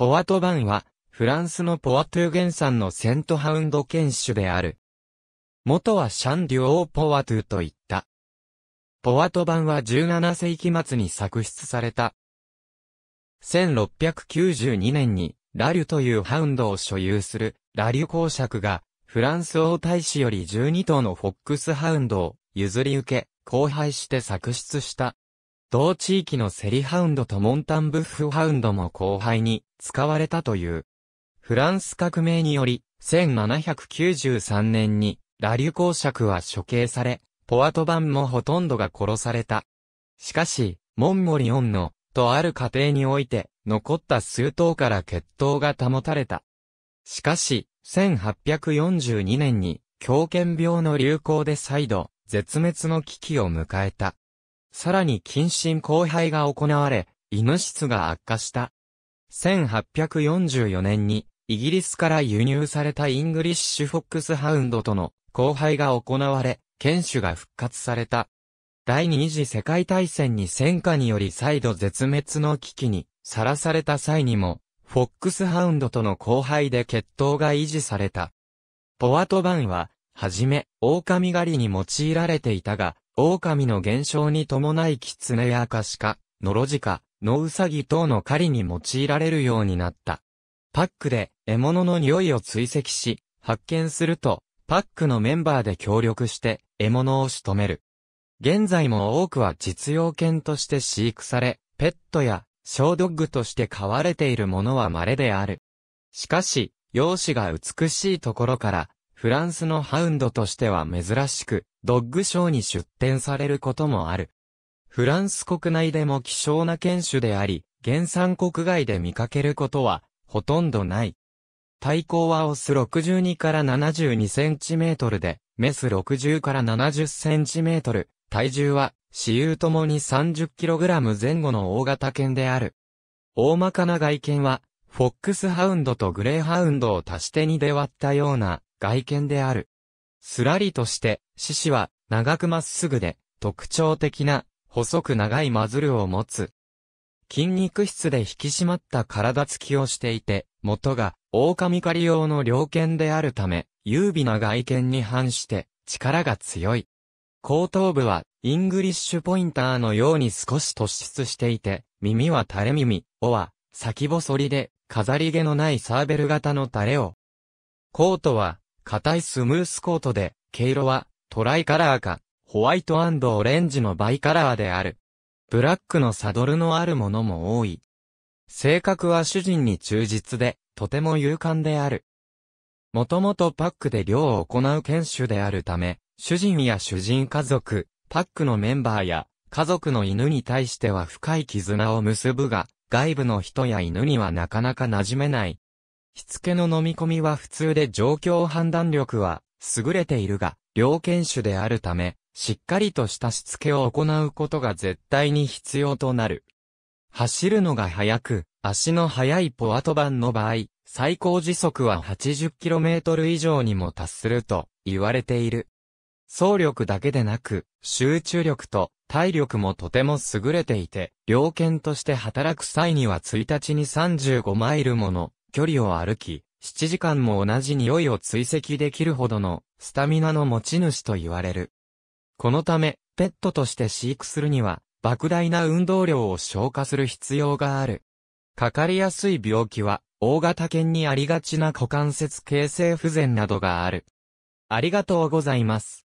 ポワトバンは、フランスのポワトゥ原産のセントハウンド犬種である。元はシャンデュオーポワトゥと言った。ポワトバンは17世紀末に作出された。1692年に、ラリュというハウンドを所有する、ラリュ公爵が、フランス王太子より12頭のフォックスハウンドを譲り受け、交配して作出した。同地域のセリハウンドとモンタンブッフハウンドも後輩に使われたという。フランス革命により、1793年にラリュ公爵は処刑され、ポアトバンもほとんどが殺された。しかし、モンモリオンの、とある家庭において、残った数頭から血統が保たれた。しかし、1842年に、狂犬病の流行で再度、絶滅の危機を迎えた。さらに近親交配が行われ、犬質が悪化した。1844年に、イギリスから輸入されたイングリッシュフォックスハウンドとの交配が行われ、犬種が復活された。第二次世界大戦に戦火により再度絶滅の危機にさらされた際にも、フォックスハウンドとの交配で血統が維持された。ポワトバンは、はじめ、狼狩りに用いられていたが、狼の減少に伴い狐やカシカ、ノロジカ、ノウサギ等の狩りに用いられるようになった。パックで獲物の匂いを追跡し、発見すると、パックのメンバーで協力して獲物を仕留める。現在も多くは実用犬として飼育され、ペットや小ドッグとして飼われているものは稀である。しかし、容姿が美しいところから、フランスのハウンドとしては珍しく、ドッグショーに出展されることもある。フランス国内でも希少な犬種であり、原産国外で見かけることは、ほとんどない。体高はオス62から72センチメートルで、メス60から70センチメートル、体重は、私有ともに30キログラム前後の大型犬である。大まかな外見は、フォックスハウンドとグレーハウンドを足して2で割ったような外見である。すらりとして、獅子は長くまっすぐで、特徴的な、細く長いマズルを持つ。筋肉質で引き締まった体つきをしていて、元が、狼狩り用の猟犬であるため、優美な外見に反して、力が強い。後頭部は、イングリッシュポインターのように少し突出していて、耳は垂れ耳、尾は、先細りで、飾り毛のないサーベル型の垂れを。コートは、硬いスムースコートで、毛色はトライカラーか、ホワイトオレンジのバイカラーである。ブラックのサドルのあるものも多い。性格は主人に忠実で、とても勇敢である。もともとパックで漁を行う犬種であるため、主人や主人家族、パックのメンバーや、家族の犬に対しては深い絆を結ぶが、外部の人や犬にはなかなか馴染めない。しつけの飲み込みは普通で状況判断力は優れているが、両犬種であるため、しっかりとしたしつけを行うことが絶対に必要となる。走るのが速く、足の速いポアトバンの場合、最高時速は 80km 以上にも達すると言われている。走力だけでなく、集中力と体力もとても優れていて、猟犬として働く際には1日に35マイルもの距離を歩き、7時間も同じ匂いを追跡できるほどのスタミナの持ち主と言われる。このため、ペットとして飼育するには、莫大な運動量を消化する必要がある。かかりやすい病気は、大型犬にありがちな股関節形成不全などがある。ありがとうございます。